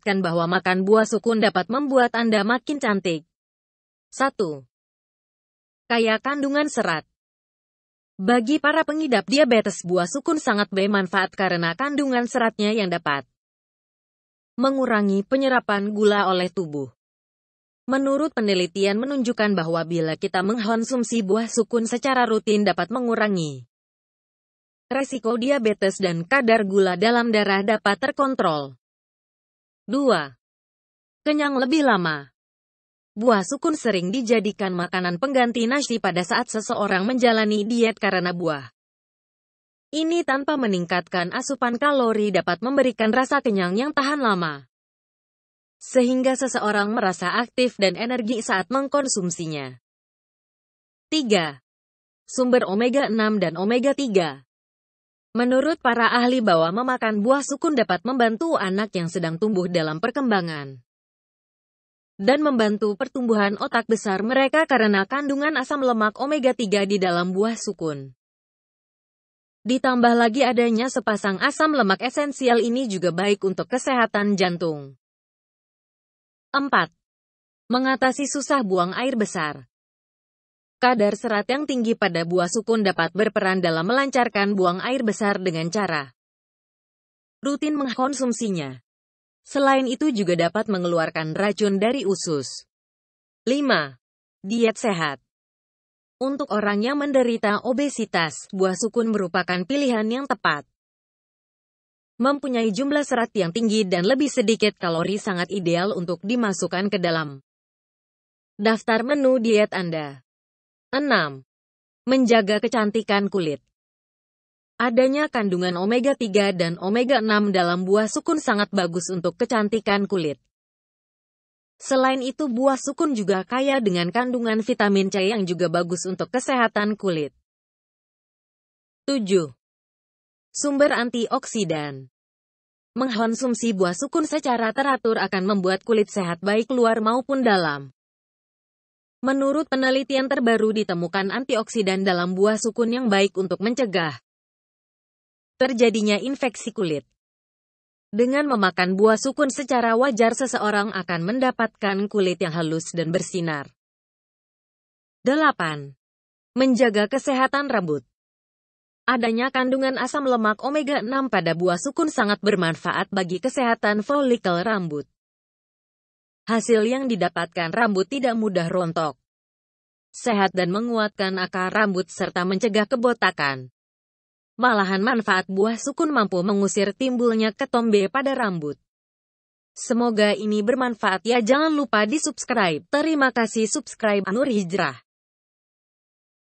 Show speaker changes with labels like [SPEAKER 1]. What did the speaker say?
[SPEAKER 1] mengingatkan bahwa makan buah sukun dapat membuat Anda makin cantik. 1. Kaya kandungan serat Bagi para pengidap diabetes, buah sukun sangat bermanfaat karena kandungan seratnya yang dapat mengurangi penyerapan gula oleh tubuh. Menurut penelitian menunjukkan bahwa bila kita mengkonsumsi buah sukun secara rutin dapat mengurangi resiko diabetes dan kadar gula dalam darah dapat terkontrol. 2. Kenyang lebih lama. Buah sukun sering dijadikan makanan pengganti nasi pada saat seseorang menjalani diet karena buah. Ini tanpa meningkatkan asupan kalori dapat memberikan rasa kenyang yang tahan lama. Sehingga seseorang merasa aktif dan energi saat mengkonsumsinya. 3. Sumber omega-6 dan omega-3 Menurut para ahli bahwa memakan buah sukun dapat membantu anak yang sedang tumbuh dalam perkembangan dan membantu pertumbuhan otak besar mereka karena kandungan asam lemak omega 3 di dalam buah sukun. Ditambah lagi adanya sepasang asam lemak esensial ini juga baik untuk kesehatan jantung. 4. Mengatasi susah buang air besar. Kadar serat yang tinggi pada buah sukun dapat berperan dalam melancarkan buang air besar dengan cara rutin mengkonsumsinya. Selain itu juga dapat mengeluarkan racun dari usus. 5. Diet sehat Untuk orang yang menderita obesitas, buah sukun merupakan pilihan yang tepat. Mempunyai jumlah serat yang tinggi dan lebih sedikit kalori sangat ideal untuk dimasukkan ke dalam daftar menu diet Anda. 6. Menjaga kecantikan kulit Adanya kandungan omega-3 dan omega-6 dalam buah sukun sangat bagus untuk kecantikan kulit. Selain itu buah sukun juga kaya dengan kandungan vitamin C yang juga bagus untuk kesehatan kulit. 7. Sumber antioksidan Mengkonsumsi buah sukun secara teratur akan membuat kulit sehat baik luar maupun dalam. Menurut penelitian terbaru ditemukan antioksidan dalam buah sukun yang baik untuk mencegah terjadinya infeksi kulit. Dengan memakan buah sukun secara wajar seseorang akan mendapatkan kulit yang halus dan bersinar. 8. Menjaga kesehatan rambut Adanya kandungan asam lemak omega-6 pada buah sukun sangat bermanfaat bagi kesehatan folikel rambut. Hasil yang didapatkan rambut tidak mudah rontok. Sehat dan menguatkan akar rambut serta mencegah kebotakan. Malahan manfaat buah sukun mampu mengusir timbulnya ketombe pada rambut. Semoga ini bermanfaat ya jangan lupa di subscribe. Terima kasih subscribe Nur Hijrah.